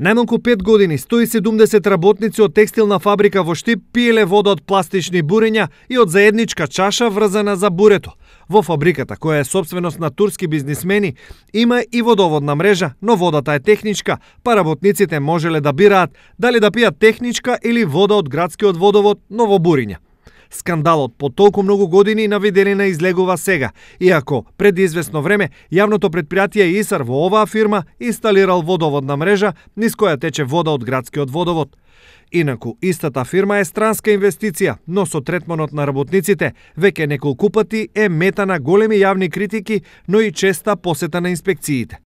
Најмалку 5 години 170 работници од текстилна фабрика во Штип пиеле вода од пластични бурења и од заедничка чаша врзана за бурето. Во фабриката, која е собственост на турски бизнисмени, има и водоводна мрежа, но водата е техничка, па работниците можеле да бираат дали да пијат техничка или вода од градскиот водовод, но во буриња. Скандалот по толку многу години Виделина излегува сега, иако пред известно време јавното предпријатие ИСАР во оваа фирма инсталирал водоводна мрежа низ која тече вода од градскиот водовод. Инаку, истата фирма е странска инвестиција, но со третманот на работниците, веќе неколку пати е мета на големи јавни критики, но и честа посета на инспекциите.